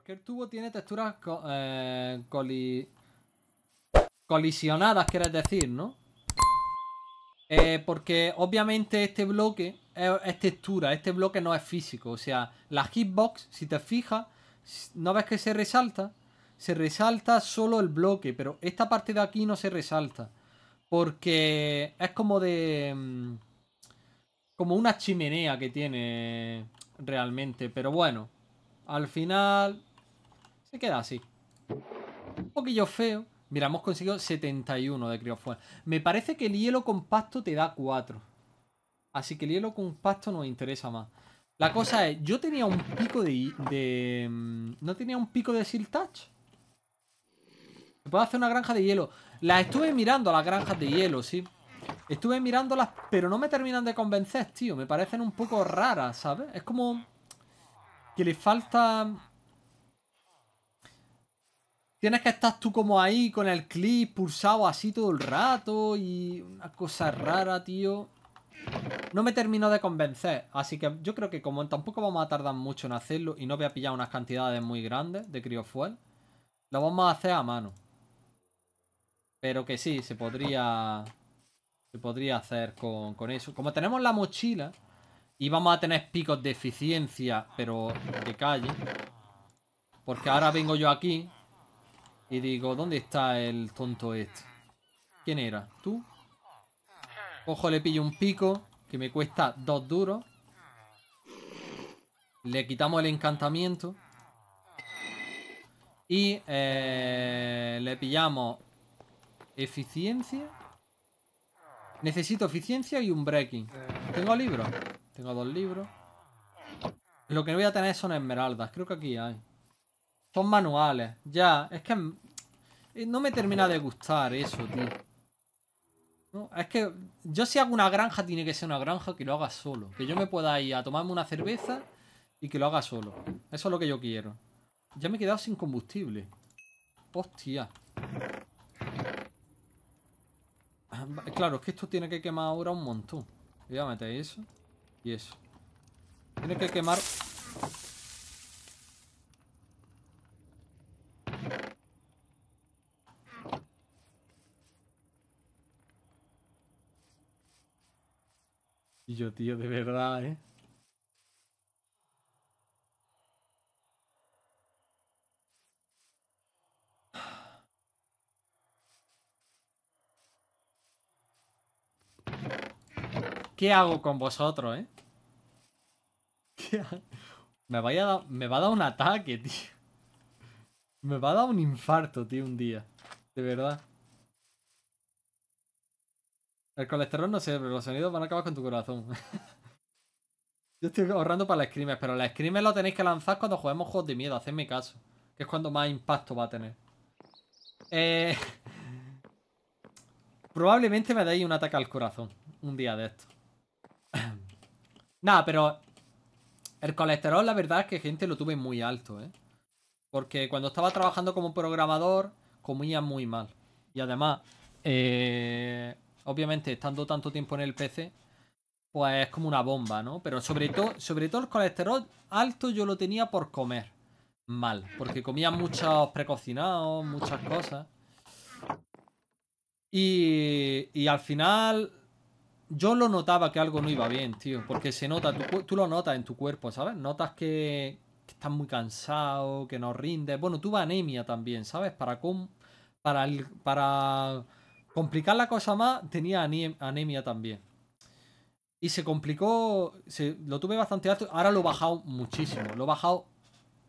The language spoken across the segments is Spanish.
Porque el tubo tiene texturas eh, colisionadas, quieres decir, ¿no? Eh, porque obviamente este bloque es, textura, este bloque no es físico. O sea, la hitbox, si te fijas, ¿no ves que se resalta? Se resalta solo el bloque, pero esta parte de aquí no se resalta. Porque es como de... Mm, como una chimenea que tiene realmente. Pero bueno, al final se queda así. Un poquillo feo. Mira, hemos conseguido 71 de criofuel. Me parece que el hielo compacto te da 4. Así que el hielo compacto nos interesa más. La cosa es, yo tenía un pico de... Mm, ¿No tenía un pico de siltach? Touch? Se puede hacer una granja de hielo. Las estuve mirando, las granjas de hielo, sí. Estuve mirándolas, pero no me terminan de convencer, tío. Me parecen un poco raras, ¿sabes? Es como que le falta... Tienes que estar tú como ahí con el clip pulsado así todo el rato y una cosa rara, tío. No me termino de convencer, así que yo creo que como tampoco vamos a tardar mucho en hacerlo y no voy a pillar unas cantidades muy grandes de criofuel, lo vamos a hacer a mano. Pero que sí, se podría se podría hacer con, con eso. Como tenemos la mochila y vamos a tener picos de eficiencia, pero de calle, porque ahora vengo yo aquí y digo, ¿dónde está el tonto este? ¿Quién era? ¿Tú? Ojo, le pillo un pico que me cuesta dos duros. Le quitamos el encantamiento. Y eh, le pillamos eficiencia. Necesito eficiencia y un breaking. Tengo libros. Tengo dos libros. Lo que no voy a tener son esmeraldas. Creo que aquí hay. Son manuales. Ya, es que eh, no me termina de gustar eso, tío. es que yo si hago una granja, tiene que ser una granja que lo haga solo. Que yo me pueda ir a tomarme una cerveza y que lo haga solo. Eso es lo que yo quiero. Ya me he quedado sin combustible. Hostia. Ah, claro, es que esto tiene que quemar ahora un montón. Voy a eso y eso. Tiene que quemar tío, de verdad, ¿eh? ¿Qué hago con vosotros, eh? Me, vaya me va a dar un ataque, tío. Me va a dar un infarto, tío, un día. De verdad. El colesterol no sé, pero los sonidos van a acabar con tu corazón. Yo estoy ahorrando para las screamer, pero las screamer lo tenéis que lanzar cuando juguemos juegos de miedo, hacedme caso. Que es cuando más impacto va a tener. Eh, probablemente me deis un ataque al corazón. Un día de esto. Nada, pero... El colesterol, la verdad es que gente lo tuve muy alto, ¿eh? Porque cuando estaba trabajando como programador, comía muy mal. Y además... Eh obviamente estando tanto tiempo en el PC, pues es como una bomba, ¿no? Pero sobre todo, sobre todo el colesterol alto yo lo tenía por comer mal, porque comía muchos precocinados, muchas cosas. Y, y al final yo lo notaba que algo no iba bien, tío, porque se nota, tú, lo notas en tu cuerpo, ¿sabes? Notas que, estás muy cansado, que no rindes. Bueno, tuve anemia también, ¿sabes? Para, con, para, el, para complicar la cosa más, tenía anemia también. Y se complicó, se, lo tuve bastante alto, ahora lo he bajado muchísimo, lo he bajado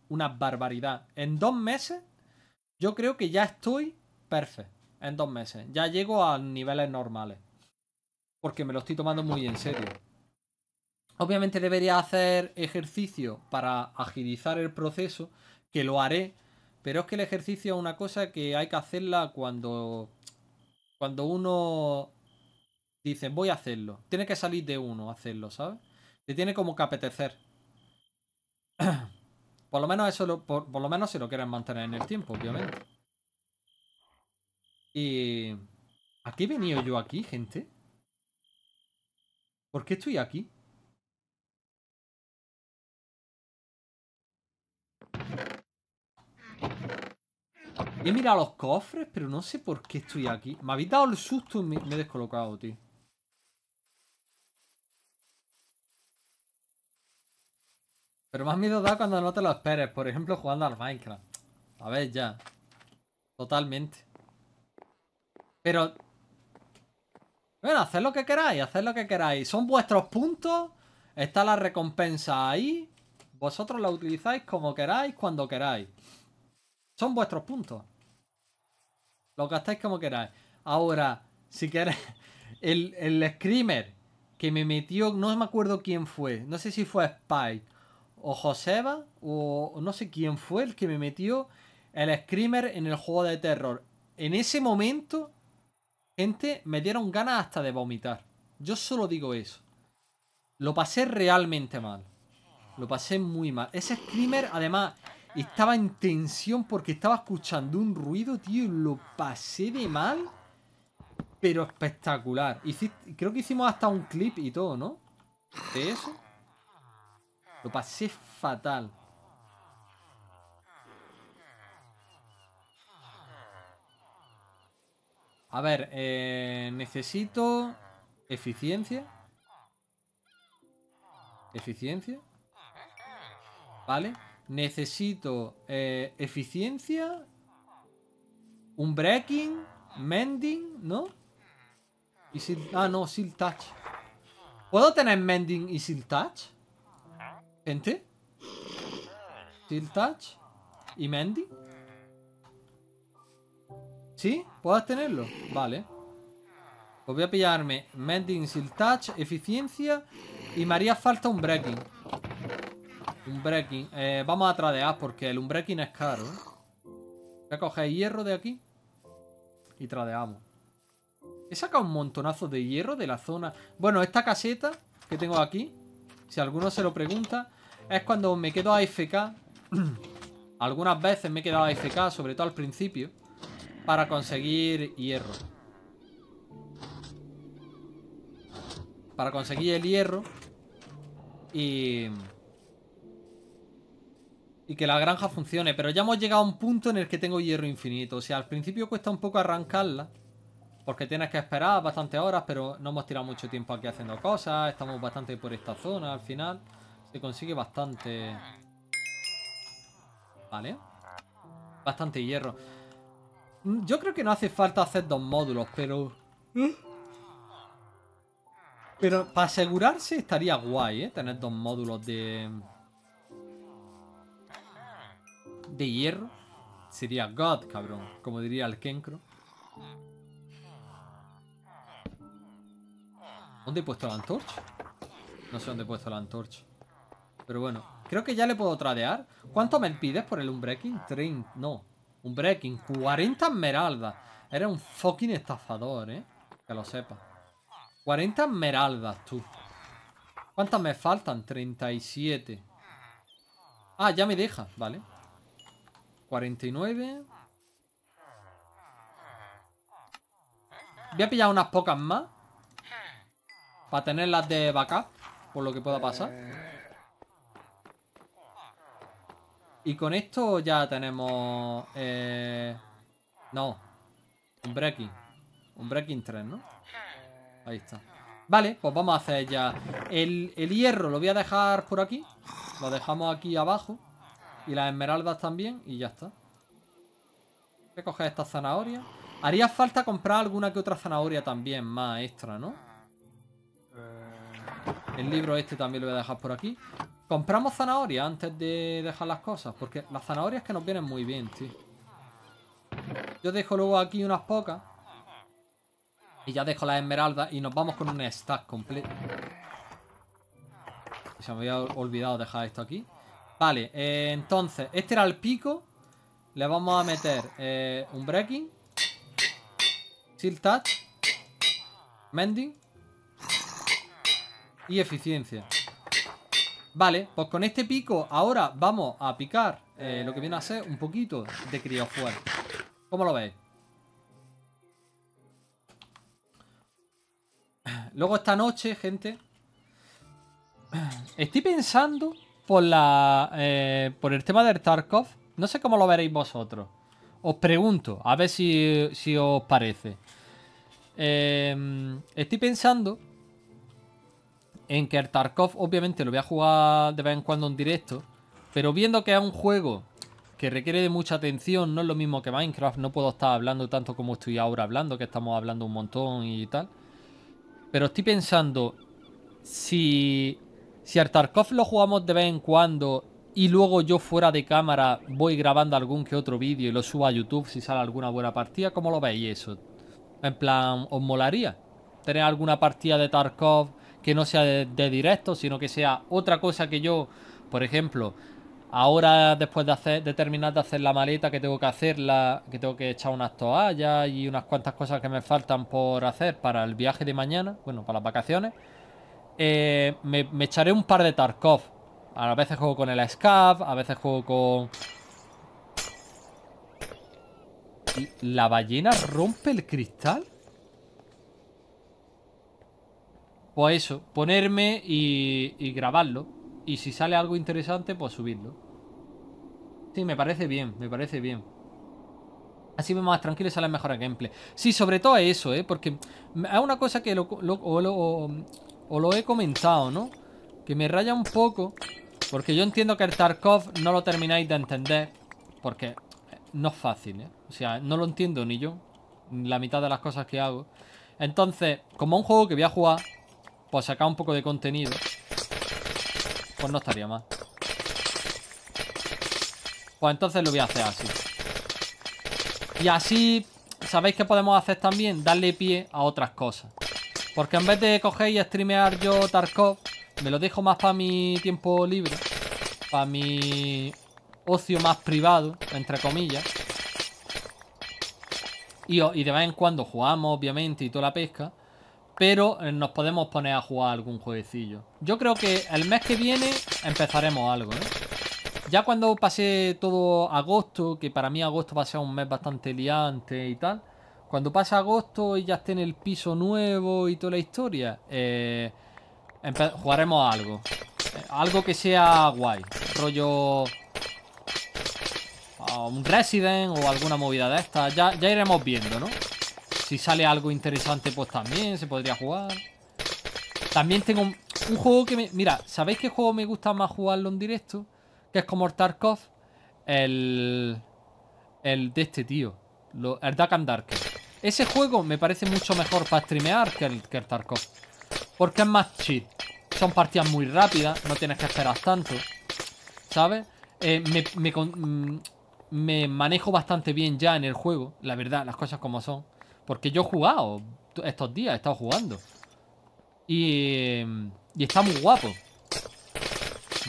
una barbaridad. En dos meses, yo creo que ya estoy perfecto, en dos meses. Ya llego a niveles normales, porque me lo estoy tomando muy en serio. Obviamente debería hacer ejercicio para agilizar el proceso, que lo haré, pero es que el ejercicio es una cosa que hay que hacerla cuando cuando uno dice, voy a hacerlo, tiene que salir de uno a hacerlo, ¿sabes? Se tiene como que apetecer. por lo menos eso lo, por, lo menos si lo quieren mantener en el tiempo, obviamente. Y... ¿A qué he venido yo aquí, gente? ¿Por qué estoy aquí? He mirado los cofres, pero no sé por qué estoy aquí. Me habéis dado el susto y me, he descolocado, tío. Pero más miedo da cuando no te lo esperes. Por ejemplo, jugando al Minecraft. A ver, ya. Totalmente. Pero... Bueno, haced lo que queráis, haced lo que queráis. Son vuestros puntos. Está la recompensa ahí. Vosotros la utilizáis como queráis, cuando queráis. Son vuestros puntos. Lo gastáis como queráis. Ahora, si queréis, el, screamer que me metió, no me acuerdo quién fue, no sé si fue Spike o Joseba o no sé quién fue el que me metió el screamer en el juego de terror. En ese momento, gente, me dieron ganas hasta de vomitar. Yo solo digo eso. Lo pasé realmente mal. Lo pasé muy mal. Ese screamer, además, estaba en tensión porque estaba escuchando un ruido, tío, y lo pasé de mal. Pero espectacular. creo que hicimos hasta un clip y todo, ¿no? De eso. Lo pasé fatal. A ver, eh, necesito eficiencia. Eficiencia. Vale necesito eh, eficiencia, un breaking, mending, ¿no? Y ah, no, seal touch. ¿Puedo tener mending y seal touch? Gente. Seal touch y mending. ¿Sí? ¿Puedo tenerlo? Vale. Pues voy a pillarme mending, seal touch, eficiencia y me haría falta un breaking. Unbreaking. Eh, vamos a tradear porque el umbreaking es caro. ¿eh? Voy a coger hierro de aquí. Y tradeamos. He sacado un montonazo de hierro de la zona. Bueno, esta caseta que tengo aquí, si alguno se lo pregunta, es cuando me quedo AFK. Algunas veces me he quedado AFK, sobre todo al principio, para conseguir hierro. Para conseguir el hierro y y que la granja funcione. Pero ya hemos llegado a un punto en el que tengo hierro infinito. O sea, al principio cuesta un poco arrancarla. Porque tienes que esperar bastantes horas, pero no hemos tirado mucho tiempo aquí haciendo cosas. Estamos bastante por esta zona al final. Se consigue bastante... Vale. Bastante hierro. Yo creo que no hace falta hacer dos módulos, pero... ¿eh? Pero para asegurarse estaría guay, ¿eh? Tener dos módulos de de hierro sería God, cabrón, como diría el Kencro ¿Dónde he puesto la antorcha? No sé dónde he puesto la antorcha. Pero bueno, creo que ya le puedo tradear. ¿Cuánto me pides por el Unbreaking? train? no. Unbreaking, 40 esmeraldas. Eres un fucking estafador, ¿eh? Que lo sepa. 40 esmeraldas, tú. ¿Cuántas me faltan? 37. Ah, ya me deja, vale. 49. Voy a pillar unas pocas más. Para tenerlas de backup. Por lo que pueda pasar. Y con esto ya tenemos... Eh, no. Un breaking. Un breaking 3, ¿no? Ahí está. Vale, pues vamos a hacer ya... El, el hierro lo voy a dejar por aquí. Lo dejamos aquí abajo. Y las esmeraldas también. Y ya está. Voy a coger esta zanahoria. Haría falta comprar alguna que otra zanahoria también más extra, ¿no? Eh, El libro este también lo voy a dejar por aquí. Compramos zanahorias antes de dejar las cosas. Porque las zanahorias que nos vienen muy bien, tío. Yo dejo luego aquí unas pocas. Y ya dejo las esmeraldas y nos vamos con un stack completo. Se me había olvidado dejar esto aquí. Vale, eh, entonces, este era el pico. Le vamos a meter eh, un breaking. Shield touch. Mending. Y eficiencia. Vale, pues con este pico ahora vamos a picar eh, lo que viene a ser un poquito de fuerte ¿Cómo lo veis? Luego esta noche, gente... Estoy pensando por, la, eh, por el tema del Tarkov. No sé cómo lo veréis vosotros. Os pregunto, a ver si, os parece. Eh, estoy pensando en que el Tarkov, obviamente, lo voy a jugar de vez en cuando en directo. Pero viendo que es un juego que requiere de mucha atención, no es lo mismo que Minecraft, no puedo estar hablando tanto como estoy ahora hablando, que estamos hablando un montón y tal. Pero estoy pensando si si al Tarkov lo jugamos de vez en cuando y luego yo fuera de cámara voy grabando algún que otro vídeo y lo subo a YouTube si sale alguna buena partida, ¿cómo lo veis eso? En plan, ¿os molaría tener alguna partida de Tarkov que no sea de, directo, sino que sea otra cosa que yo, por ejemplo, ahora después de, hacer, terminar de hacer la maleta que tengo que hacerla, que tengo que echar unas toallas y unas cuantas cosas que me faltan por hacer para el viaje de mañana, bueno, para las vacaciones? Eh, me, echaré un par de Tarkov. A veces juego con el Scav, a veces juego con... ¿La ballena rompe el cristal? Pues eso, ponerme y, grabarlo. Y si sale algo interesante, pues subirlo. Sí, me parece bien, me parece bien. Así me más tranquilo y sale mejor el gameplay. Sí, sobre todo eso, ¿eh? Porque hay una cosa que lo, o lo he comentado, ¿no? Que me raya un poco, porque yo entiendo que el Tarkov no lo termináis de entender, porque eh, no es fácil, ¿eh? O sea, no lo entiendo ni yo, la mitad de las cosas que hago. Entonces, como un juego que voy a jugar, pues sacar un poco de contenido, pues no estaría mal. Pues entonces lo voy a hacer así. Y así, ¿sabéis que podemos hacer también? Darle pie a otras cosas. Porque en vez de coger y streamear yo Tarkov, me lo dejo más para mi tiempo libre, para mi ocio más privado, entre comillas. Y, y, de vez en cuando jugamos, obviamente, y toda la pesca. Pero eh, nos podemos poner a jugar algún jueguecillo. Yo creo que el mes que viene empezaremos algo, ¿eh? Ya cuando pase todo agosto, que para mí agosto va a ser un mes bastante liante y tal, cuando pasa agosto y ya esté en el piso nuevo y toda la historia, eh, jugaremos algo. Eh, algo que sea guay. Rollo... Ah, un Resident o alguna movida de estas. Ya, iremos viendo, ¿no? Si sale algo interesante, pues también se podría jugar. También tengo un, juego que me... Mira, ¿sabéis qué juego me gusta más jugarlo en directo? Que es como Tarkov. El... El de este tío. el Dark and Darker. Ese juego me parece mucho mejor para streamear que el, que Porque es más cheat. Son partidas muy rápidas, no tienes que esperar tanto. ¿Sabes? Eh, mm, me, manejo bastante bien ya en el juego, la verdad, las cosas como son. Porque yo he jugado estos días, he estado jugando. Y, mm, y está muy guapo.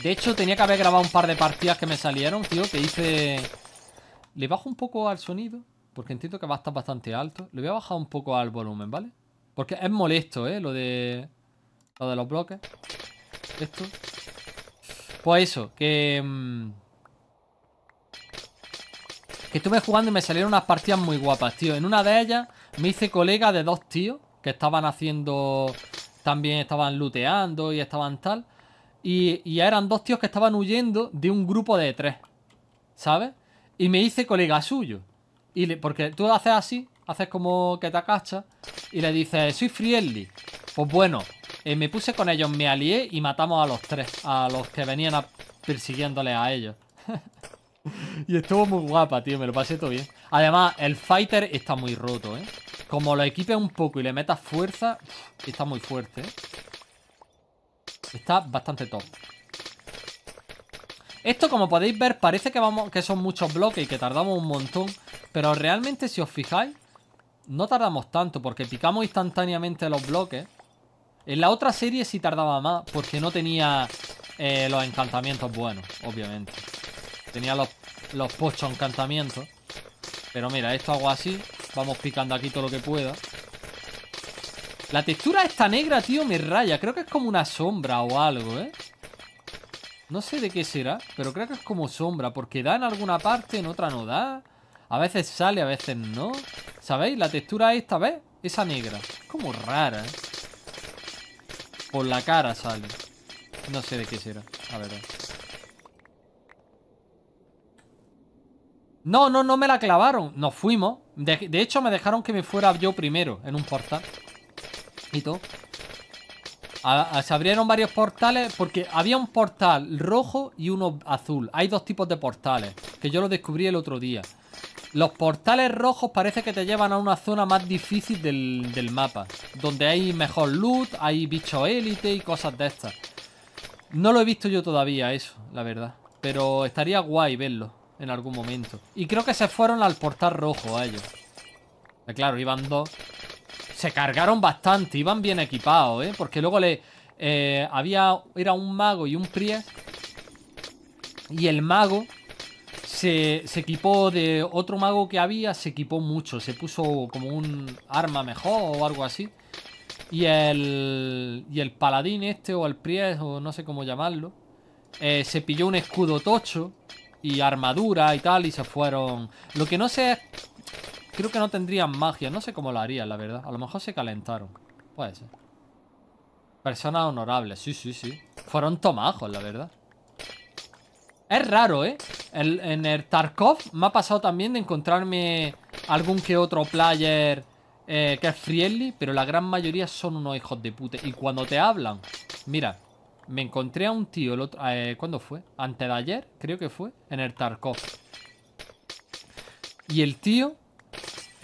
De hecho, tenía que haber grabado un par de partidas que me salieron, tío, que hice... Le bajo un poco al sonido. Porque entiendo que va a estar bastante alto. Le voy a bajar un poco al volumen, ¿vale? Porque es molesto, ¿eh? Lo de... de los bloques. Esto. Pues eso, que... Mm, que estuve jugando y me salieron unas partidas muy guapas, tío. En una de ellas me hice colega de dos tíos que estaban haciendo... También estaban looteando y estaban tal. Y, y eran dos tíos que estaban huyendo de un grupo de tres. ¿Sabes? Y me hice colega suyo. Y le, porque tú haces así, haces como que te acachas y le dices, soy friendly. Pues bueno, eh, me puse con ellos, me alié y matamos a los tres, a los que venían a, persiguiéndole a ellos. y estuvo muy guapa, tío, me lo pasé todo bien. Además, el fighter está muy roto, ¿eh? Como lo equipes un poco y le metas fuerza, está muy fuerte, ¿eh? Está bastante top. Esto, como podéis ver, parece que, vamos, que son muchos bloques y que tardamos un montón. Pero realmente, si os fijáis, no tardamos tanto porque picamos instantáneamente los bloques. En la otra serie sí tardaba más porque no tenía eh, los encantamientos buenos, obviamente. Tenía los, los encantamientos. Pero mira, esto hago así. Vamos picando aquí todo lo que pueda. La textura está negra, tío, me raya. Creo que es como una sombra o algo, ¿eh? No sé de qué será, pero creo que es como sombra, porque da en alguna parte, en otra no da. A veces sale, a veces no. ¿Sabéis? La textura esta, ¿ves? Esa negra. Es como rara, ¿eh? Por la cara sale. No sé de qué será, a ver. No, no, no me la clavaron. Nos fuimos. De, de hecho, me dejaron que me fuera yo primero en un portal. Y todo se abrieron varios portales porque había un portal rojo y uno azul. Hay dos tipos de portales, que yo lo descubrí el otro día. Los portales rojos parece que te llevan a una zona más difícil del, mapa, donde hay mejor loot, hay bicho élite y cosas de estas. No lo he visto yo todavía eso, la verdad. Pero estaría guay verlo en algún momento. Y creo que se fueron al portal rojo a ellos. Claro, iban dos se cargaron bastante, iban bien equipados, ¿eh? Porque luego le... Eh, había... Era un mago y un priest Y el mago se, se, equipó de otro mago que había, se equipó mucho. Se puso como un arma mejor o algo así. Y el, y el paladín este o el pries o no sé cómo llamarlo. Eh, se pilló un escudo tocho y armadura y tal y se fueron... Lo que no sé es Creo que no tendrían magia. No sé cómo lo harían, la verdad. A lo mejor se calentaron. Puede ser. Personas honorables. Sí, sí, sí. Fueron tomajos, la verdad. Es raro, ¿eh? en el Tarkov me ha pasado también de encontrarme algún que otro player eh, que es friendly, pero la gran mayoría son unos hijos de puta. Y cuando te hablan, mira, me encontré a un tío el otro, eh, ¿Cuándo fue? Antes de ayer, creo que fue, en el Tarkov. Y el tío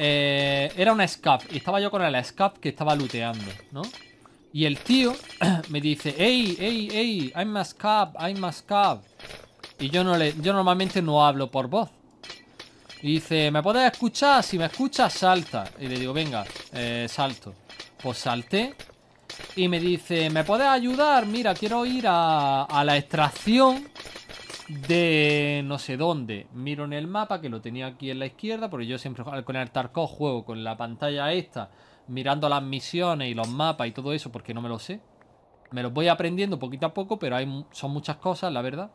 eh, era una scap y estaba yo con el scap que estaba looteando, ¿no? Y el tío me dice, ¡Ey, ey, ey! ey Hay más scap! hay más scap! Y yo, no le, yo normalmente no hablo por voz. Y dice, ¿me puedes escuchar? Si me escuchas, salta. Y le digo, venga, eh, salto. Pues salté. Y me dice, ¿me puedes ayudar? Mira, quiero ir a, a la extracción de no sé dónde. Miro en el mapa, que lo tenía aquí en la izquierda, porque yo siempre con el Tarkov juego con la pantalla esta, mirando las misiones y los mapas y todo eso, porque no me lo sé. Me los voy aprendiendo poquito a poco, pero hay, son muchas cosas, la verdad.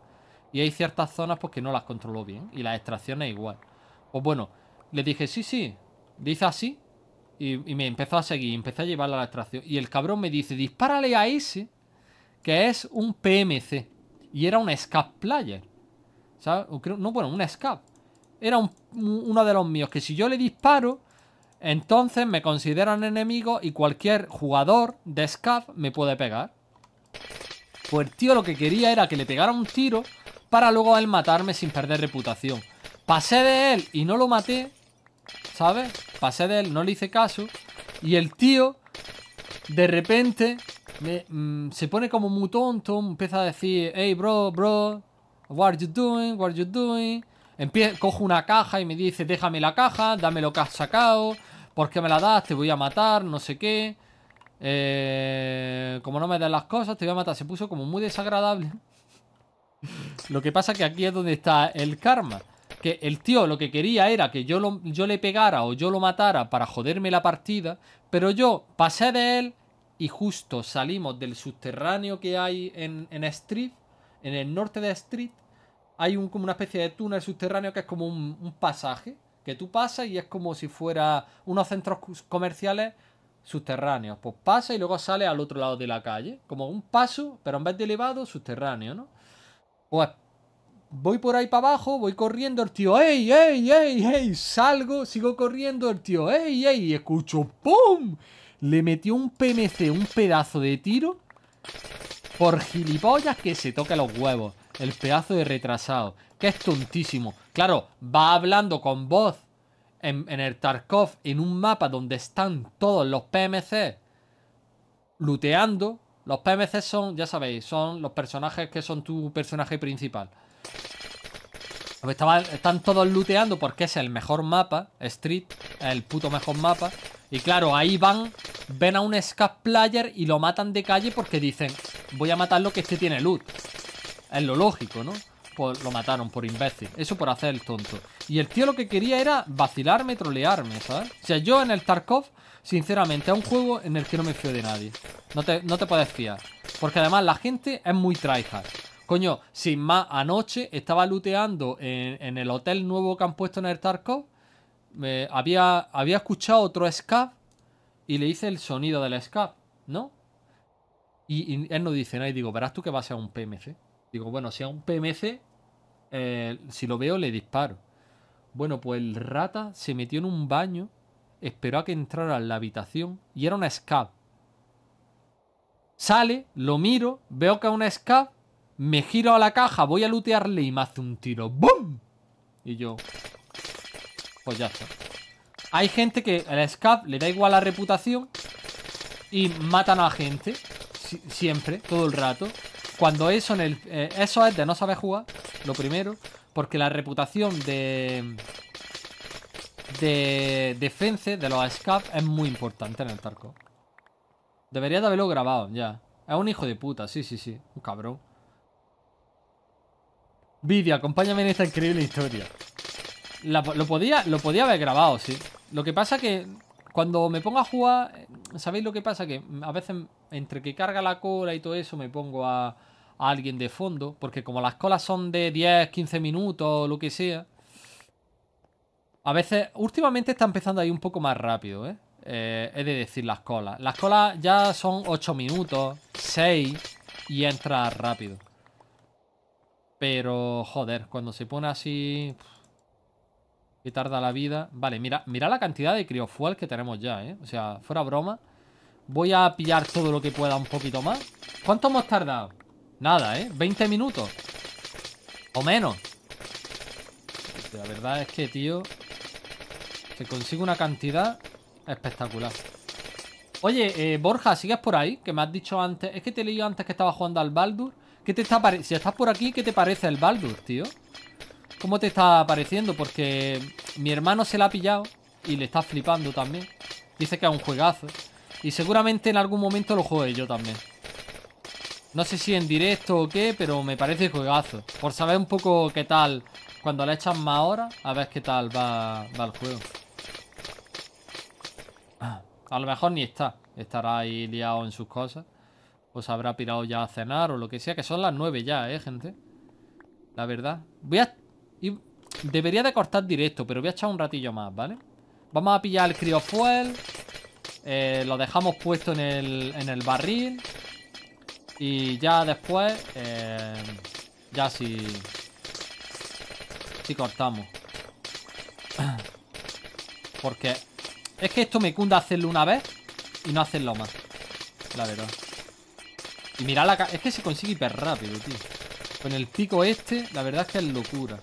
Y hay ciertas zonas pues, que no las controlo bien. Y las extracciones igual. Pues bueno, le dije, sí, sí. Dice así. Y, y me empezó a seguir, empecé a llevarla a la extracción. Y el cabrón me dice, dispárale a ese, que es un PMC. Y era un escape player. ¿Sabes? no, bueno, un scap. Era uno de los míos que si yo le disparo, entonces me consideran enemigo y cualquier jugador de escape me puede pegar. Pues el tío lo que quería era que le pegara un tiro para luego él matarme sin perder reputación. Pasé de él y no lo maté, ¿sabes? Pasé de él, no le hice caso. Y el tío, de repente, Mm, se pone como muy tonto, empieza a decir, hey bro, bro, what are you doing, what are you doing. cojo una caja y me dice, déjame la caja, dame lo que has sacado, ¿por qué me la das? Te voy a matar, no sé qué. Eh, como no me das las cosas, te voy a matar. Se puso como muy desagradable. lo que pasa que aquí es donde está el karma. Que el tío lo que quería era que yo, yo le pegara o yo lo matara para joderme la partida, pero yo pasé de él y justo salimos del subterráneo que hay en, Street, en el norte de Street, hay un, como una especie de túnel subterráneo que es como un, un pasaje, que tú pasas y es como si fuera unos centros comerciales subterráneos. Pues pasa y luego sale al otro lado de la calle, como un paso, pero en vez de elevado, subterráneo, ¿no? Pues voy por ahí para abajo, voy corriendo, el tío, ¡ey, ey, ey, ey! Salgo, sigo corriendo, el tío, ¡ey, ey! Y escucho ¡pum! le metió un PMC, un pedazo de tiro, por gilipollas que se toca los huevos. El pedazo de retrasado, que es tontísimo. Claro, va hablando con voz en, el Tarkov, en un mapa donde están todos los PMC luteando. Los PMC son, ya sabéis, son los personajes que son tu personaje principal están todos looteando porque es el mejor mapa, Street, el puto mejor mapa. Y claro, ahí van, ven a un scap player y lo matan de calle porque dicen, voy a matarlo que este tiene loot. Es lo lógico, ¿no? Pues lo mataron por imbécil. Eso por hacer el tonto. Y el tío lo que quería era vacilarme, trolearme, ¿sabes? O sea, yo en el Tarkov, sinceramente, es un juego en el que no me fío de nadie. No te, no te puedes fiar. Porque además la gente es muy tryhard. Coño, sin más, anoche estaba luteando en, el hotel nuevo que han puesto en el Tarkov. había, escuchado otro scab y le hice el sonido del scab, ¿no? Y, él no dice nada. Y digo, verás tú que va a ser un PMC. Digo, bueno, si es un PMC, eh, si lo veo, le disparo. Bueno, pues el rata se metió en un baño, esperó a que entrara en la habitación y era una scab. Sale, lo miro, veo que es una scab me giro a la caja, voy a lootearle y me hace un tiro. ¡Bum! Y yo... Pues ya está. Hay gente que al SCAP le da igual la reputación y matan a gente. siempre, todo el rato. Cuando eso, en el, eh, eso es de no saber jugar, lo primero. Porque la reputación de... De defense de los SCAP es muy importante en el tarco. Debería de haberlo grabado ya. Es un hijo de puta, sí, sí, sí. Un cabrón. Vídeo, acompáñame en esta increíble historia. lo, podía, lo podía haber grabado, sí. Lo que pasa que cuando me pongo a jugar, eh, ¿sabéis lo que pasa? Que a veces entre que carga la cola y todo eso me pongo a, alguien de fondo, porque como las colas son de 10, 15 minutos o lo que sea, a veces, últimamente está empezando ahí un poco más rápido, Eh, he eh, de decir las colas. Las colas ya son 8 minutos, 6 y entra rápido. Pero, joder, cuando se pone así... Que tarda la vida. Vale, mira, mira la cantidad de criofuel que tenemos ya, ¿eh? O sea, fuera broma. Voy a pillar todo lo que pueda un poquito más. ¿Cuánto hemos tardado? Nada, ¿eh? 20 minutos. O menos. La verdad es que, tío... Se consigue una cantidad espectacular. Oye, eh, Borja, ¿sigues por ahí? Que me has dicho antes... Es que te leí antes que estaba jugando al Baldur. ¿Qué te está pareciendo? Si estás por aquí, ¿qué te parece el Baldur, tío? ¿Cómo te está pareciendo? Porque mi hermano se la ha pillado y le está flipando también. Dice que es un juegazo. Y seguramente en algún momento lo juegue yo también. No sé si en directo o qué, pero me parece juegazo. Por saber un poco qué tal, cuando le echan más horas, a ver qué tal va el juego. Ah, a lo mejor ni está. Estará ahí liado en sus cosas os habrá pirado ya a cenar o lo que sea, que son las 9 ya, ¿eh, gente? La verdad. Voy a... debería de cortar directo, pero voy a echar un ratillo más, ¿vale? Vamos a pillar el criofuel. Eh, lo dejamos puesto en el, en el barril. Y ya después... Eh, ya si... Si cortamos. Porque... Es que esto me cunda hacerlo una vez y no hacerlo más. La verdad. Y mira la... Es que se consigue hiper rápido, tío. Con el pico este, la verdad es que es locura.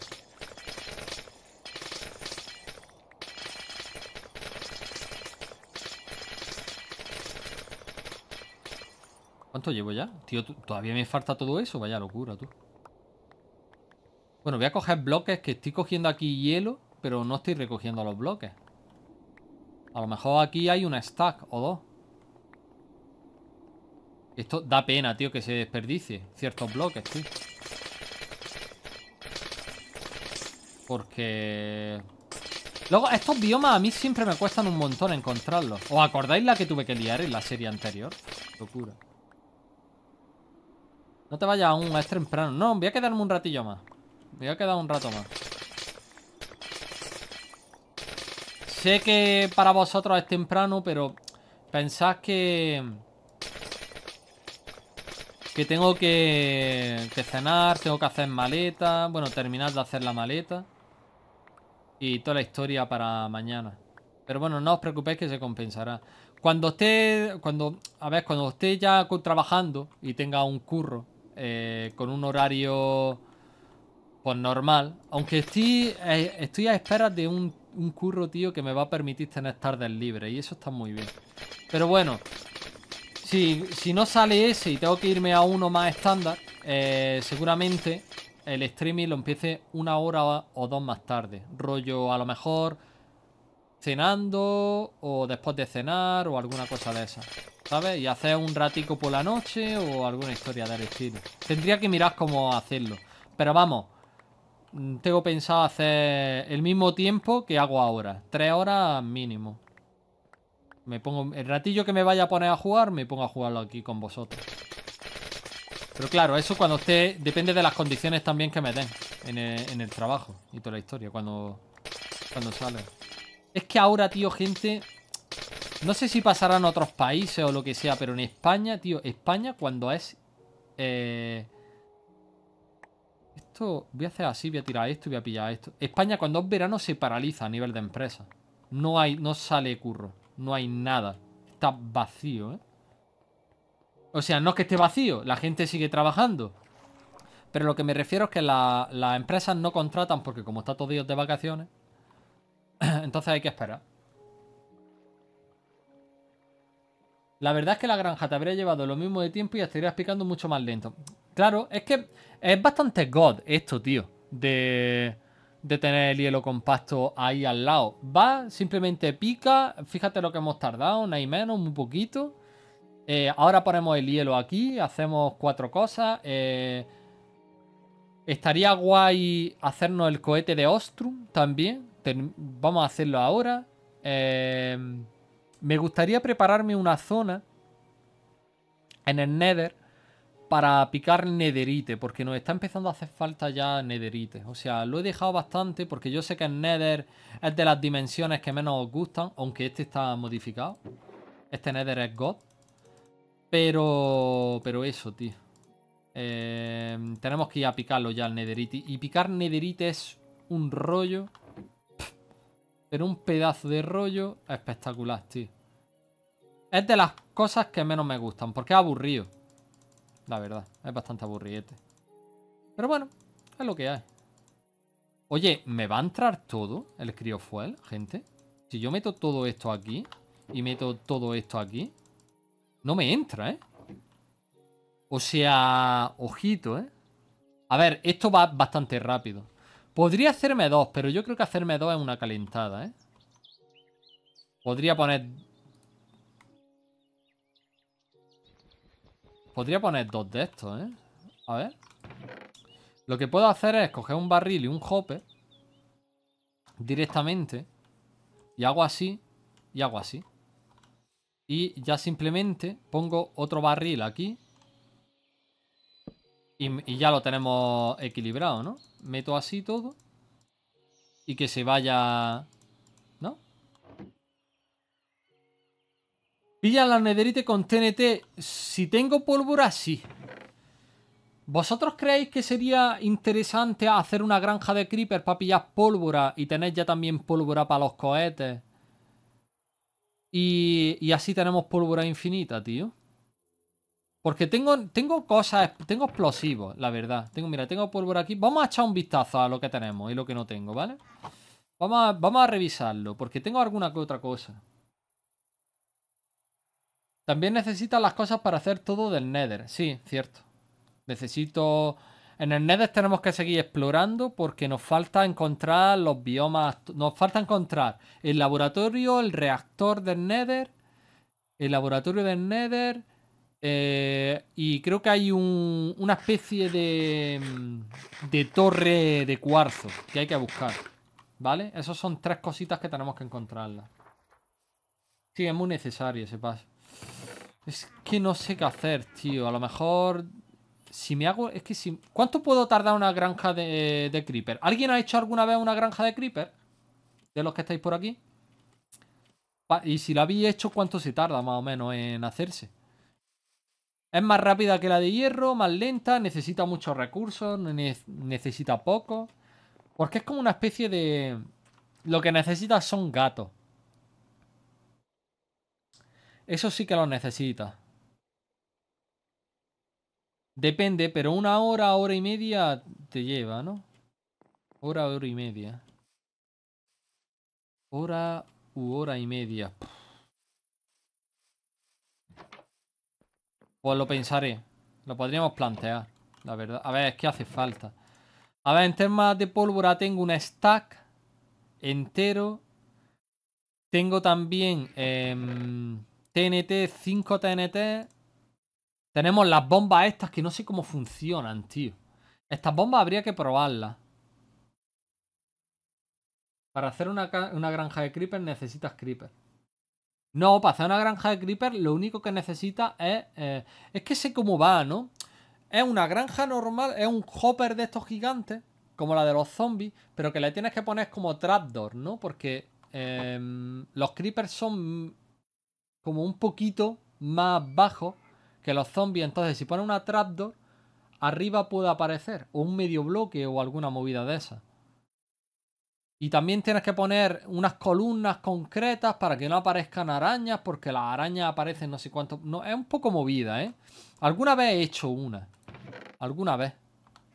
¿Cuánto llevo ya? Tío, todavía me falta todo eso. Vaya locura, tú. Bueno, voy a coger bloques que estoy cogiendo aquí hielo, pero no estoy recogiendo los bloques. A lo mejor aquí hay una stack o dos. Esto da pena, tío, que se desperdicie ciertos bloques, tío. Porque... Luego, estos biomas a mí siempre me cuestan un montón encontrarlos. ¿Os acordáis la que tuve que liar en la serie anterior? Locura. No te vayas aún, es temprano. No, voy a quedarme un ratillo más. voy a quedar un rato más. Sé que para vosotros es temprano, pero pensad que... Que tengo que, cenar, tengo que hacer maleta. Bueno, terminar de hacer la maleta. Y toda la historia para mañana. Pero bueno, no os preocupéis que se compensará. Cuando esté, cuando, a ver, cuando esté ya trabajando y tenga un curro eh, con un horario pues normal, aunque estoy, eh, estoy a espera de un, un, curro, tío, que me va a permitir tener tardes libres y eso está muy bien. Pero bueno, si, no sale ese y tengo que irme a uno más estándar, eh, seguramente el streaming lo empiece una hora o dos más tarde. Rollo a lo mejor cenando o después de cenar o alguna cosa de esa. ¿Sabes? Y hacer un ratico por la noche o alguna historia de estilo. Tendría que mirar cómo hacerlo. Pero vamos, mm, tengo pensado hacer el mismo tiempo que hago ahora. Tres horas mínimo. Me pongo, el ratillo que me vaya a poner a jugar, me pongo a jugarlo aquí con vosotros. Pero claro, eso cuando esté... Depende de las condiciones también que me den en el, trabajo y toda la historia, cuando, cuando sale. Es que ahora, tío, gente... No sé si pasará en otros países o lo que sea, pero en España, tío, España cuando es... Eh, esto, voy a hacer así, voy a tirar esto y voy a pillar esto. España cuando es verano se paraliza a nivel de empresa. No hay, no sale curro no hay nada. Está vacío, ¿eh? O sea, no es que esté vacío, la gente sigue trabajando. Pero lo que me refiero es que las empresas no contratan porque como está todo días de vacaciones, entonces hay que esperar. La verdad es que la granja te habría llevado lo mismo de tiempo y estarías picando mucho más lento. Claro, es que es bastante god esto, tío. De de tener el hielo compacto ahí al lado. Va, simplemente pica. Fíjate lo que hemos tardado, no y menos, muy poquito. Eh, ahora ponemos el hielo aquí, hacemos cuatro cosas. Eh, estaría guay hacernos el cohete de Ostrum también. vamos a hacerlo ahora. Eh, me gustaría prepararme una zona en el Nether para picar nederite, porque nos está empezando a hacer falta ya nederite. O sea, lo he dejado bastante porque yo sé que el nether es de las dimensiones que menos os gustan, aunque este está modificado. Este nether es god. Pero, pero eso, tío. Em, tenemos que ir a picarlo ya el nederite. Y picar nederite es un rollo. Pero un pedazo de rollo espectacular, tío. Es de las cosas que menos me gustan, porque es aburrido. La verdad, es bastante aburriete. Pero bueno, es lo que hay. Oye, ¿me va a entrar todo el criofuel, gente? Si yo meto todo esto aquí y meto todo esto aquí, no me entra, ¿eh? O sea, ojito, ¿eh? A ver, esto va bastante rápido. Podría hacerme dos, pero yo creo que hacerme dos es una calentada, ¿eh? Podría poner Podría poner dos de estos, ¿eh? A ver. Lo que puedo hacer es coger un barril y un hopper directamente y hago así y hago así. Y ya simplemente pongo otro barril aquí y, ya lo tenemos equilibrado, ¿no? Meto así todo y que se vaya Pilla la nederite con TNT. Si tengo pólvora, sí. ¿Vosotros creéis que sería interesante hacer una granja de creepers para pillar pólvora y tener ya también pólvora para los cohetes? Y, y así tenemos pólvora infinita, tío. Porque tengo, tengo cosas, tengo explosivos, la verdad. Tengo, mira, tengo pólvora aquí. Vamos a echar un vistazo a lo que tenemos y lo que no tengo, ¿vale? Vamos a, vamos a revisarlo, porque tengo alguna que otra cosa. También necesitas las cosas para hacer todo del Nether. Sí, cierto. Necesito... En el Nether tenemos que seguir explorando porque nos falta encontrar los biomas... Nos falta encontrar el laboratorio, el reactor del Nether, el laboratorio del Nether... Eh, y creo que hay una especie de, de torre de cuarzo que hay que buscar. ¿Vale? Esas son tres cositas que tenemos que encontrarlas. Sí, es muy necesario ese paso. Es que no sé qué hacer, tío. A lo mejor... Si me hago... Es que si... ¿Cuánto puedo tardar una granja de, creeper? ¿Alguien ha hecho alguna vez una granja de creeper? De los que estáis por aquí. Y si la habéis hecho, ¿cuánto se tarda más o menos en hacerse? Es más rápida que la de hierro, más lenta, necesita muchos recursos, necesita poco. Porque es como una especie de... Lo que necesita son gatos. Eso sí que lo necesitas. Depende, pero una hora, hora y media te lleva, ¿no? Hora, hora y media. Hora u hora y media. Pues lo pensaré. Lo podríamos plantear, la verdad. A ver, es que hace falta. A ver, en temas de pólvora tengo un stack entero. Tengo también... Em, TNT, 5 TNT. Tenemos las bombas estas que no sé cómo funcionan, tío. Estas bombas habría que probarlas. Para hacer una, granja de creeper necesitas creeper. No, para hacer una granja de creeper lo único que necesitas es... Eh, es que sé cómo va, ¿no? Es una granja normal, es un hopper de estos gigantes, como la de los zombies, pero que le tienes que poner como trapdoor, ¿no? Porque eh, los creepers son como un poquito más bajo que los zombies. Entonces, si pone una trapdoor, arriba puede aparecer o un medio bloque o alguna movida de esa. Y también tienes que poner unas columnas concretas para que no aparezcan arañas, porque las arañas aparecen no sé cuánto. No, es un poco movida, ¿eh? Alguna vez he hecho una. Alguna vez.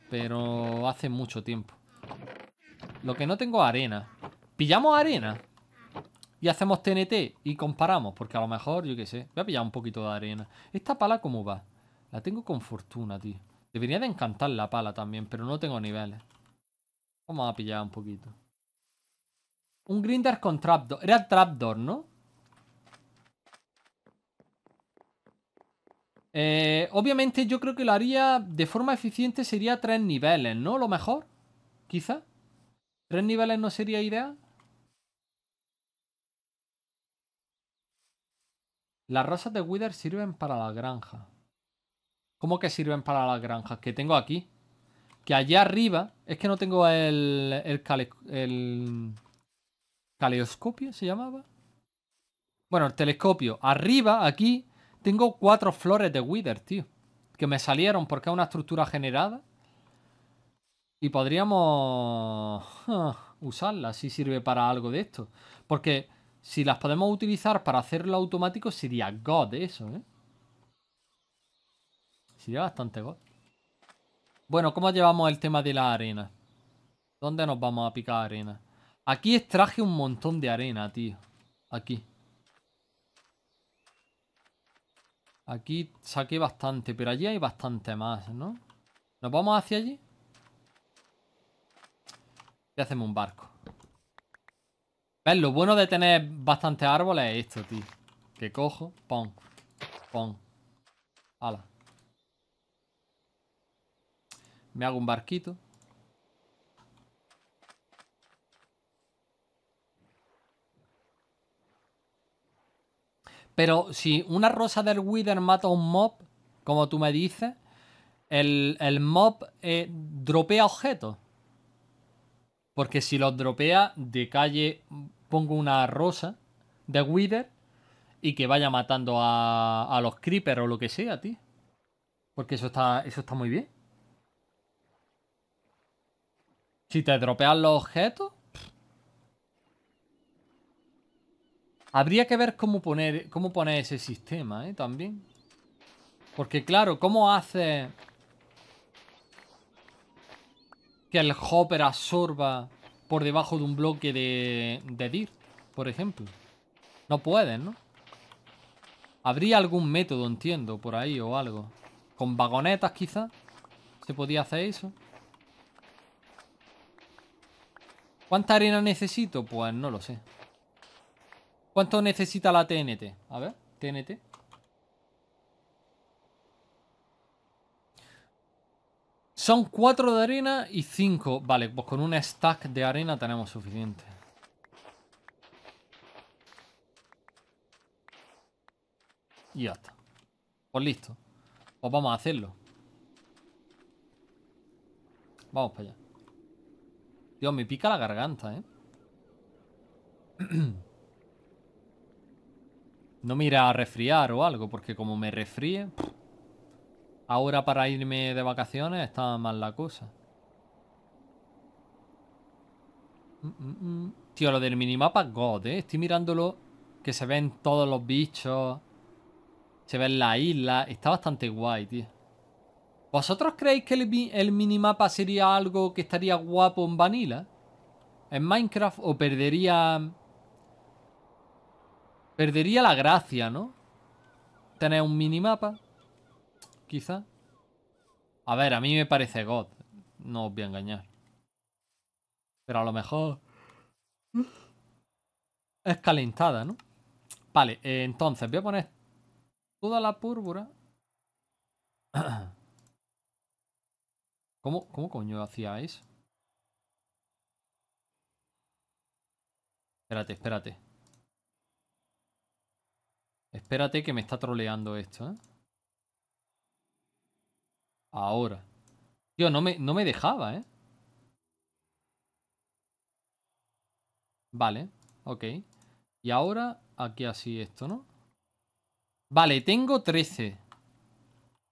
Pero hace mucho tiempo. Lo que no tengo arena. ¿Pillamos arena? y hacemos TNT y comparamos, porque a lo mejor, yo qué sé, voy a pillar un poquito de arena. ¿Esta pala cómo va? La tengo con fortuna, tío. Debería de encantar la pala también, pero no tengo niveles. Vamos a pillar un poquito. Un grinder con trapdoor. Era trapdoor, ¿no? Eh, obviamente yo creo que lo haría de forma eficiente sería tres niveles, ¿no? Lo mejor, quizá. ¿Tres niveles no sería ideal? Las rosas de Wither sirven para la granja. ¿Cómo que sirven para las granjas? Que tengo aquí. Que allá arriba... Es que no tengo el... El, caleoscopio, ¿se llamaba? Bueno, el telescopio. Arriba, aquí, tengo cuatro flores de Wither, tío. Que me salieron porque es una estructura generada. Y podríamos... usarla si sirve para algo de esto. Porque si las podemos utilizar para hacerlo automático sería God eso, ¿eh? Sería bastante God. Bueno, ¿cómo llevamos el tema de la arena? ¿Dónde nos vamos a picar arena? Aquí extraje un montón de arena, tío. Aquí. Aquí saqué bastante, pero allí hay bastante más, ¿no? ¿Nos vamos hacia allí? Y hacemos un barco. ¿Ves? Lo bueno de tener bastantes árboles es esto, tío. Que cojo, pon, pon. Ala. Me hago un barquito. Pero si una rosa del Wither mata a un mob, como tú me dices, el, el mob eh, dropea objetos. Porque si los dropea de calle pongo una rosa de Wither y que vaya matando a, los creepers o lo que sea, tío. Porque eso está, eso está muy bien. Si te dropean los objetos... Habría que ver cómo poner, cómo poner ese sistema, ¿eh? También. Porque claro, ¿cómo hace que el hopper absorba por debajo de un bloque de, de DIR, por ejemplo. No pueden, ¿no? Habría algún método, entiendo, por ahí o algo. Con vagonetas, quizás Se podía hacer eso. ¿Cuánta arena necesito? Pues no lo sé. ¿Cuánto necesita la TNT? A ver, TNT. Son 4 de arena y 5. Vale, pues con un stack de arena tenemos suficiente. Y ya está. Pues listo. Pues vamos a hacerlo. Vamos para allá. Dios, me pica la garganta, ¿eh? No me irá a resfriar o algo, porque como me refríe... Ahora para irme de vacaciones está mal la cosa. Mm, mm, mm. Tío, lo del minimapa God, ¿eh? Estoy mirándolo que se ven todos los bichos. Se ven la isla. Está bastante guay, tío. ¿Vosotros creéis que el, el minimapa sería algo que estaría guapo en Vanilla? ¿En Minecraft? ¿O perdería... Perdería la gracia, ¿no? Tener un minimapa quizá. A ver, a mí me parece God. No os voy a engañar. Pero a lo mejor... Mm. Es calentada, ¿no? Vale, eh, entonces voy a poner toda la púrpura. ¿Cómo, ¿Cómo coño hacíais? Espérate, espérate. Espérate que me está troleando esto, ¿eh? Ahora. Tío, no me, no me dejaba, ¿eh? Vale, ok. Y ahora aquí así esto, ¿no? Vale, tengo 13.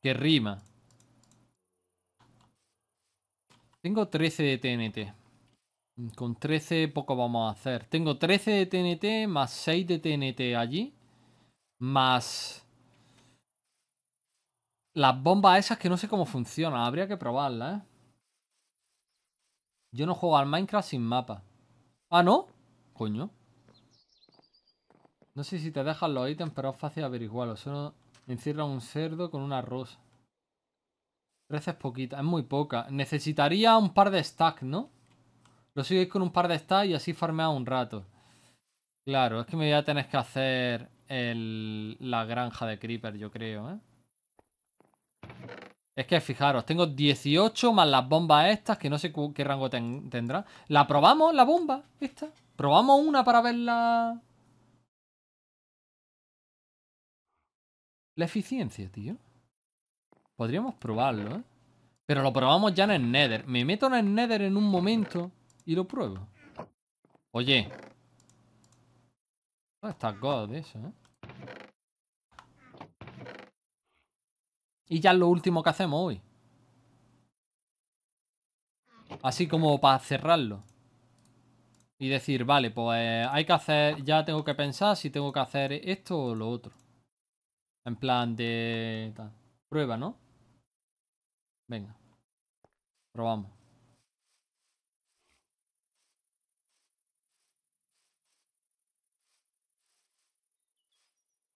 Que rima. Tengo 13 de TNT. Con 13 poco vamos a hacer. Tengo 13 de TNT más 6 de TNT allí. Más las bombas esas que no sé cómo funcionan, habría que probarlas, ¿eh? Yo no juego al Minecraft sin mapa. ¿Ah, no? Coño. No sé si te dejan los ítems, pero es fácil averiguarlo. Solo encierra un cerdo con una rosa. Trece es poquita, es muy poca. Necesitaría un par de stacks, ¿no? Lo sigues con un par de stacks y así farmeas un rato. Claro, es que me voy a tener que hacer la granja de creeper, yo creo, ¿eh? Es que fijaros, tengo 18 más las bombas estas, que no sé qué rango tendrá. ¿La probamos, la bomba? Esta. Probamos una para ver la... La eficiencia, tío. Podríamos probarlo, ¿eh? Pero lo probamos ya en el Nether. Me meto en el Nether en un momento y lo pruebo. Oye. está God eso, ¿eh? Y ya es lo último que hacemos hoy. Así como para cerrarlo. Y decir, vale, pues eh, hay que hacer, ya tengo que pensar si tengo que hacer esto o lo otro. En plan de prueba, ¿no? Venga. Probamos.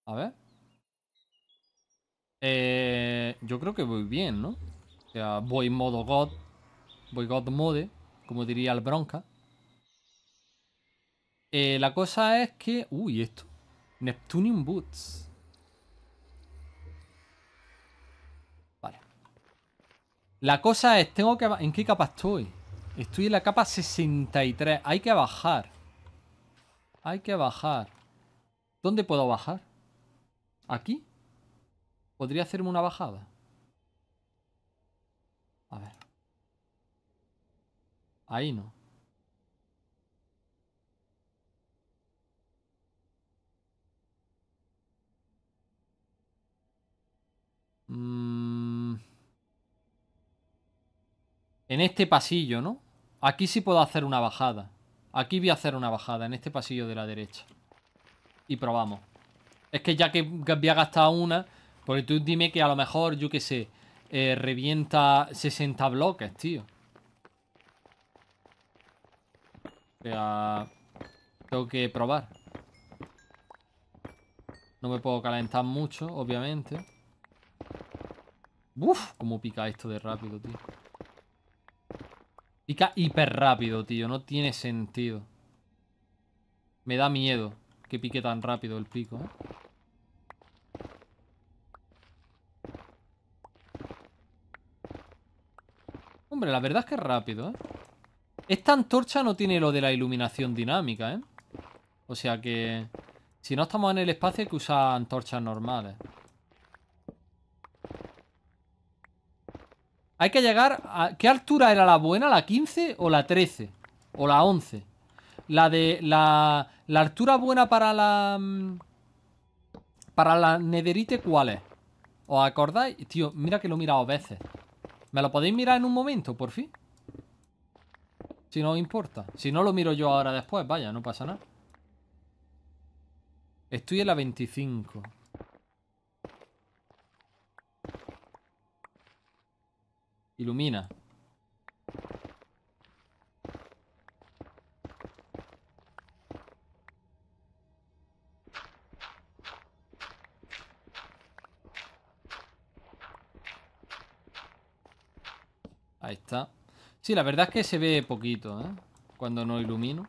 A ver. Eh, yo creo que voy bien, ¿no? O sea, voy modo God. Voy God mode, como diría el Bronca. Eh, la cosa es que... Uy, esto. Neptunium Boots. Vale. La cosa es, tengo que... ¿En qué capa estoy? Estoy en la capa 63. Hay que bajar. Hay que bajar. ¿Dónde puedo bajar? ¿Aquí? ¿Podría hacerme una bajada? A ver. Ahí no. Mm. En este pasillo, ¿no? Aquí sí puedo hacer una bajada. Aquí voy a hacer una bajada, en este pasillo de la derecha. Y probamos. Es que ya que había gastado una, porque tú dime que a lo mejor, yo qué sé, eh, revienta 60 bloques, tío. O sea, tengo que probar. No me puedo calentar mucho, obviamente. Uf, cómo pica esto de rápido, tío. Pica hiper rápido, tío. No tiene sentido. Me da miedo que pique tan rápido el pico, ¿eh? Hombre, la verdad es que es rápido, ¿eh? Esta antorcha no tiene lo de la iluminación dinámica, ¿eh? O sea que... Si no estamos en el espacio hay que usar antorchas normales. Hay que llegar a... ¿Qué altura era la buena? ¿La 15 o la 13? ¿O la 11? La de... La, la altura buena para la... Mm, para la nederite, ¿cuál es? ¿Os acordáis? Tío, mira que lo he mirado veces. ¿Me lo podéis mirar en un momento, por fin? Si no os importa. Si no, lo miro yo ahora después. Vaya, no pasa nada. Estoy en la 25. Ilumina. Ahí está. Sí, la verdad es que se ve poquito, ¿eh? Cuando no ilumino.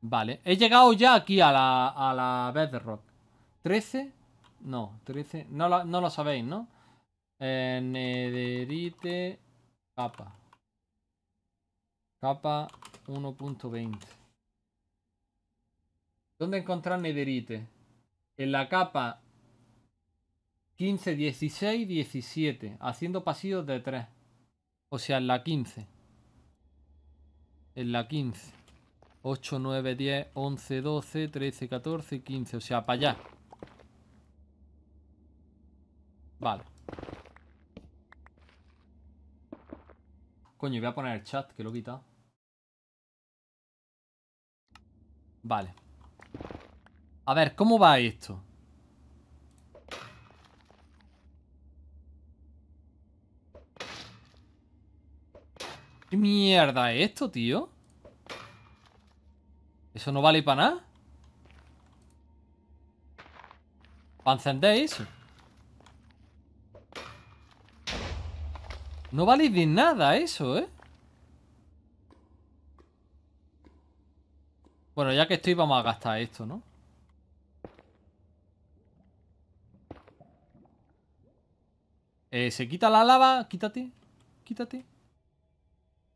Vale, he llegado ya aquí a la, a la Bedrock. 13, no, 13, no lo, no lo sabéis, ¿no? Eh, nederite capa. Capa 1.20. ¿Dónde encontrar nederite? en la capa 15, 16, 17, haciendo pasillos de 3. O sea, en la 15. En la 15. 8, 9, 10, 11, 12, 13, 14, 15. O sea, para allá. Vale. Coño, voy a poner el chat, que lo he quitado. Vale. A ver, ¿cómo va esto? ¿Qué mierda es esto, tío? ¿Eso no vale para nada? ¿Para encender eso? No vale de nada eso, ¿eh? Bueno, ya que estoy, vamos a gastar esto, ¿no? Eh, se quita la lava. Quítate. Quítate.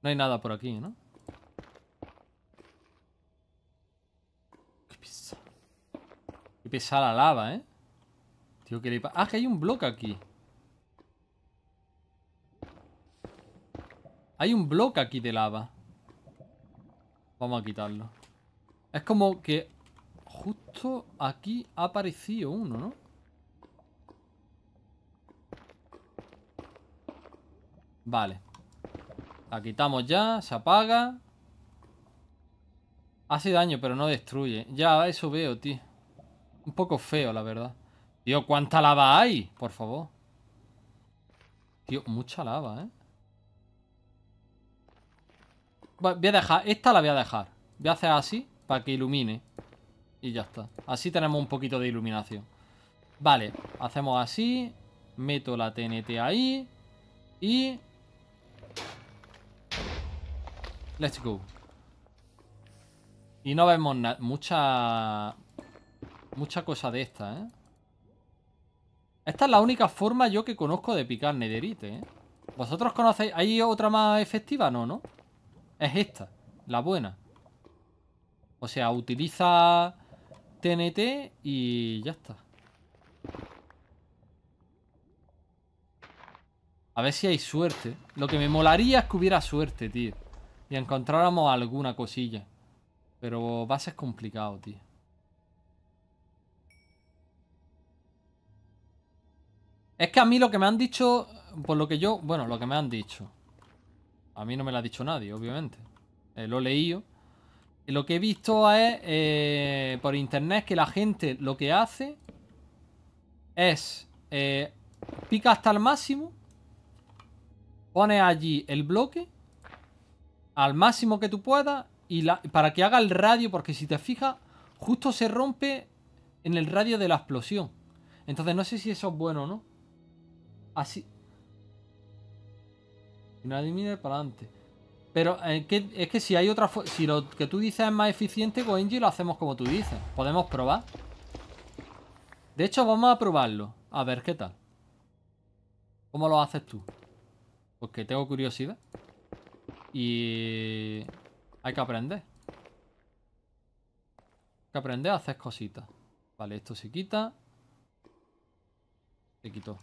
No hay nada por aquí, ¿no? Qué pesa. Qué pesa la lava, ¿eh? Tío, ¿qué le pasa? Ah, que hay un bloque aquí. Hay un bloque aquí de lava. Vamos a quitarlo. Es como que justo aquí ha aparecido uno, ¿no? Vale. La quitamos ya, se apaga. Hace daño, pero no destruye. Ya, eso veo, tío. Un poco feo, la verdad. Tío, ¿cuánta lava hay? Por favor. Tío, mucha lava, ¿eh? Voy a dejar... Esta la voy a dejar. Voy a hacer así para que ilumine. Y ya está. Así tenemos un poquito de iluminación. Vale, hacemos así. Meto la TNT ahí. Y Let's go. Y no vemos mucha... Mucha cosa de esta, ¿eh? Esta es la única forma yo que conozco de picar nederite, ¿eh? ¿Vosotros conocéis? ¿Hay otra más efectiva? No, ¿no? Es esta, la buena. O sea, utiliza TNT y ya está. A ver si hay suerte. Lo que me molaría es que hubiera suerte, tío y encontráramos alguna cosilla. Pero va a ser complicado, tío. Es que a mí lo que me han dicho, por lo que yo, bueno, lo que me han dicho. A mí no me lo ha dicho nadie, obviamente. Eh, lo he leído. lo que he visto es eh, por internet que la gente lo que hace es eh, pica hasta el máximo, pone allí el bloque al máximo que tú puedas y para que haga el radio, porque si te fijas, justo se rompe en el radio de la explosión. Entonces no sé si eso es bueno o no. Así. nadie mira para adelante. Pero eh, es que si hay otra... Si lo que tú dices es más eficiente, con pues, lo hacemos como tú dices. Podemos probar. De hecho, vamos a probarlo. A ver qué tal. ¿Cómo lo haces tú? Porque tengo curiosidad. Y... Hay que aprender. Hay que aprender a hacer cositas. Vale, esto se quita. Se quitó.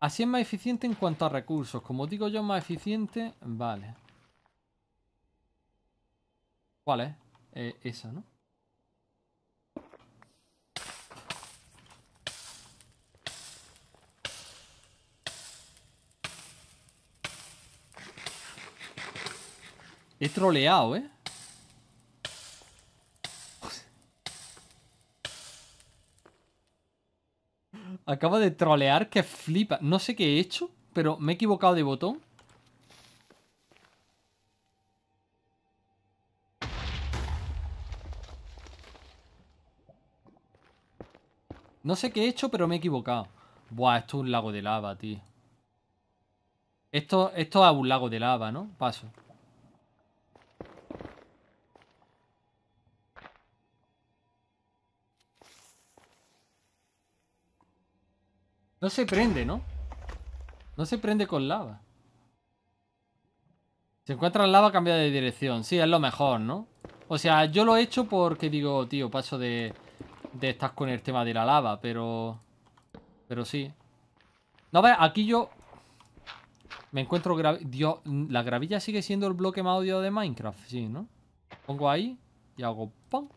Así es más eficiente en cuanto a recursos. Como digo yo, más eficiente... Vale. ¿Cuál es? Eh, esa, ¿no? He troleado, ¿eh? Acabo de trolear que flipa. No sé qué he hecho, pero me he equivocado de botón. No sé qué he hecho, pero me he equivocado. Buah, esto es un lago de lava, tío. Esto, esto es un lago de lava, ¿no? Paso. No se prende, ¿no? No se prende con lava. Se encuentra lava, cambia de dirección. Sí, es lo mejor, ¿no? O sea, yo lo he hecho porque digo, tío, paso de, de estar con el tema de la lava, pero... Pero sí. No, ve, aquí yo... Me encuentro... Dios, la gravilla sigue siendo el bloque más odiado de Minecraft, sí, ¿no? Pongo ahí y hago... ¡Pum!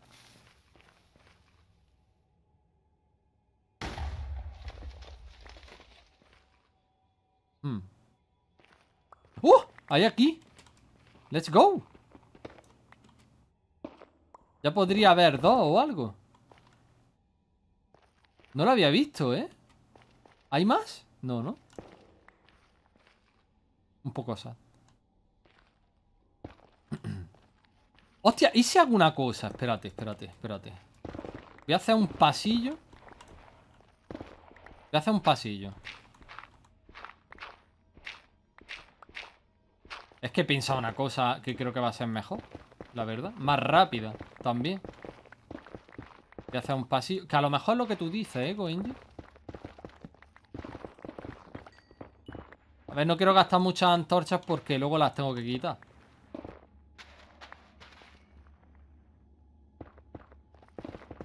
¡Uh! Hay aquí. Let's go. Ya podría haber dos o algo. No lo había visto, ¿eh? ¿Hay más? No, ¿no? Un poco y Hostia, hice alguna cosa. Espérate, espérate, espérate. Voy a hacer un pasillo. Voy a hacer un pasillo. Es que he pensado una cosa que creo que va a ser mejor. La verdad. Más rápida también. Voy a hacer un pasillo. Que a lo mejor es lo que tú dices, ¿eh, Goenji? A ver, no quiero gastar muchas antorchas porque luego las tengo que quitar.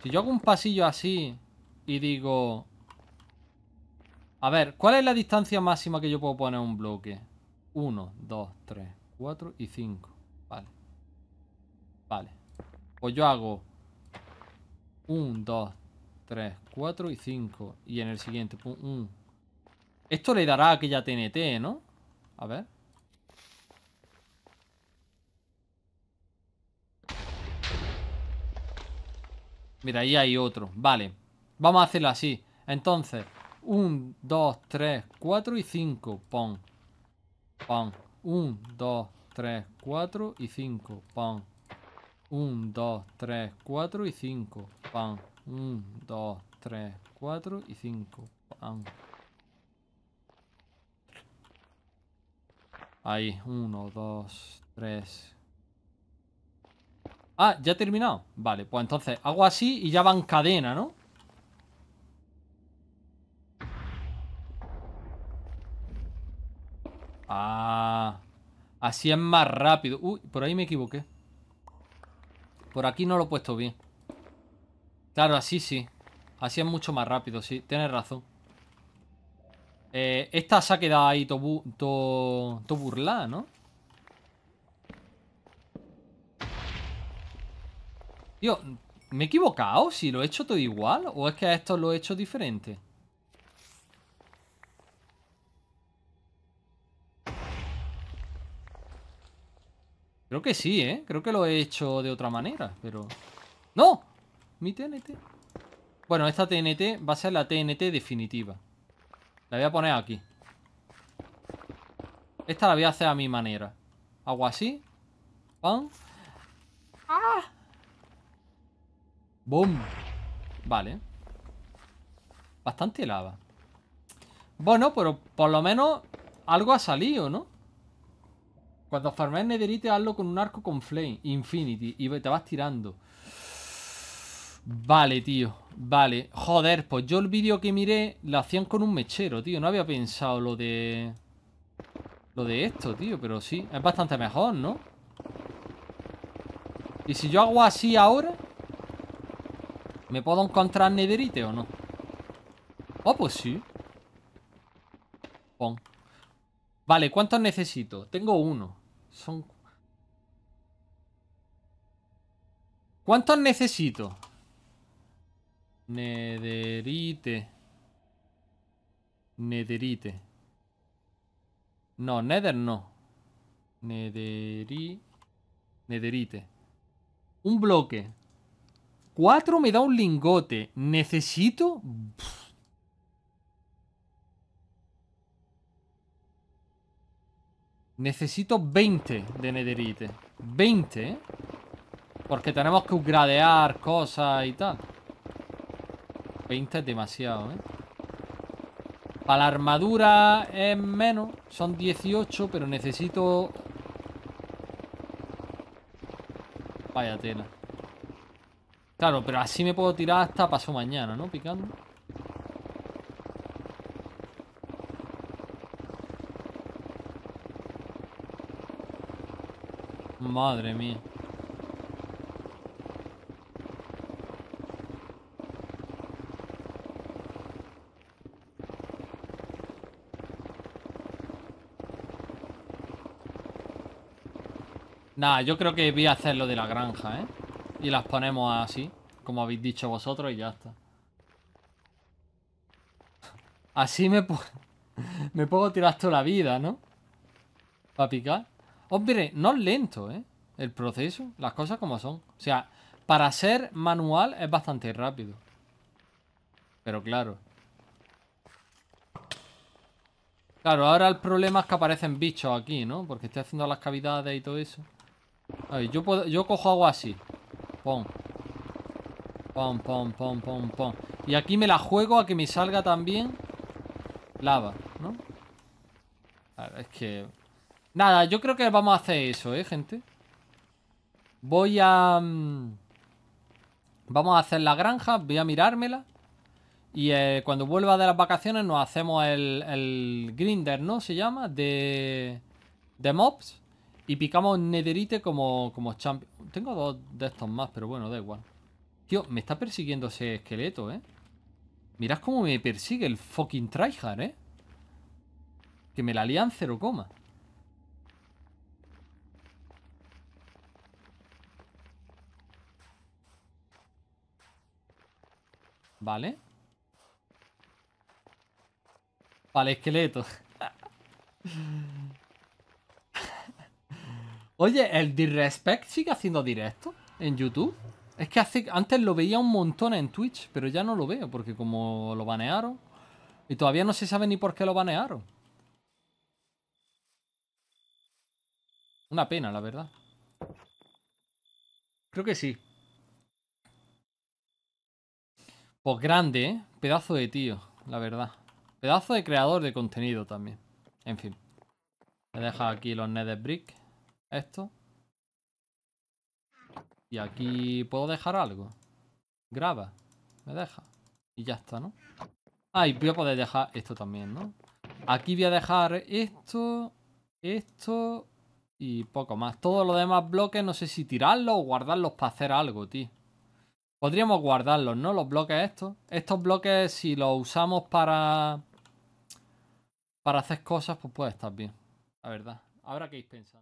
Si yo hago un pasillo así y digo... A ver, ¿cuál es la distancia máxima que yo puedo poner un bloque? 1, 2, 3, 4 y 5. Vale. Vale. Pues yo hago 1, 2, 3, 4 y 5. Y en el siguiente, pum, pues, Esto le dará a aquella TNT, ¿no? A ver. Mira, ahí hay otro. Vale. Vamos a hacerlo así. Entonces, 1, 2, 3, 4 y 5. Pum. Pan, 1, 2, 3, 4 y 5. Pan, 1, 2, 3, 4 y 5. Pan, 1, 2, 3, 4 y 5. Pam. Ahí, 1, 2, 3. Ah, ya he terminado. Vale, pues entonces hago así y ya va en cadena, ¿no? Ah, así es más rápido. Uy, por ahí me equivoqué. Por aquí no lo he puesto bien. Claro, así sí. Así es mucho más rápido, sí. Tienes razón. Eh, esta se ha quedado ahí todo to, to burlada, ¿no? Tío, ¿me he equivocado? ¿Si lo he hecho todo igual? ¿O es que a esto lo he hecho diferente? Creo que sí, ¿eh? Creo que lo he hecho de otra manera, pero... ¡No! Mi TNT. Bueno, esta TNT va a ser la TNT definitiva. La voy a poner aquí. Esta la voy a hacer a mi manera. Hago así. ¡Pam! ¡Ah! ¡Bum! Vale. Bastante lava. Bueno, pero por lo menos algo ha salido, ¿no? Cuando farmeas nederite, hazlo con un arco con flame, infinity, y te vas tirando. Vale, tío, vale. Joder, pues yo el vídeo que miré lo hacían con un mechero, tío. No había pensado lo de... Lo de esto, tío, pero sí. Es bastante mejor, ¿no? Y si yo hago así ahora... ¿Me puedo encontrar nederite o no? Oh, pues sí. Vale, ¿cuántos necesito? Tengo uno. Son... ¿Cuántos necesito? Nederite. Nederite. No, Nether no. Nederi... Nederite. Un bloque. Cuatro me da un lingote. ¿Necesito? Necesito 20 de nederite. 20. ¿eh? Porque tenemos que upgradear cosas y tal. 20 es demasiado, ¿eh? Para la armadura es menos. Son 18, pero necesito... Vaya tela. Claro, pero así me puedo tirar hasta paso mañana, ¿no? Picando. Madre mía. Nada, yo creo que voy a hacer lo de la granja, ¿eh? Y las ponemos así, como habéis dicho vosotros, y ya está. Así me, me puedo tirar toda la vida, ¿no? Para picar. Os pues no es lento, ¿eh? El proceso, las cosas como son. O sea, para ser manual es bastante rápido. Pero claro. Claro, ahora el problema es que aparecen bichos aquí, ¿no? Porque estoy haciendo las cavidades y todo eso. A ver, yo, yo cojo algo así. Pon. Pon, pon, pon, pon, pon. Y aquí me la juego a que me salga también lava, ¿no? es que Nada, yo creo que vamos a hacer eso, ¿eh, gente? Voy a... Mm, vamos a hacer la granja, voy a mirármela. Y eh, cuando vuelva de las vacaciones nos hacemos el, grinder, ¿no? Se llama, de, de mobs. Y picamos nederite como, como champion. Tengo dos de estos más, pero bueno, da igual. Tío, me está persiguiendo ese esqueleto, ¿eh? Mirad cómo me persigue el fucking tryhard, ¿eh? Que me la lían cero coma. Vale. Vale, esqueleto. Oye, el Disrespect sigue haciendo directo en YouTube. Es que antes lo veía un montón en Twitch, pero ya no lo veo, porque como lo banearon. Y todavía no se sabe ni por qué lo banearon. Una pena, la verdad. Creo que sí. Pues grande, ¿eh? Pedazo de tío, la verdad. Pedazo de creador de contenido también. En fin. Me deja aquí los Nether Brick. Esto. Y aquí puedo dejar algo. Graba. Me deja. Y ya está, ¿no? Ah, y voy a poder dejar esto también, ¿no? Aquí voy a dejar esto, esto y poco más. Todos los demás bloques no sé si tirarlos o guardarlos para hacer algo, tío. Podríamos guardarlos, ¿no? Los bloques estos. Estos bloques, si los usamos para... Para hacer cosas, pues puede estar bien. La verdad. Habrá que ir pensando.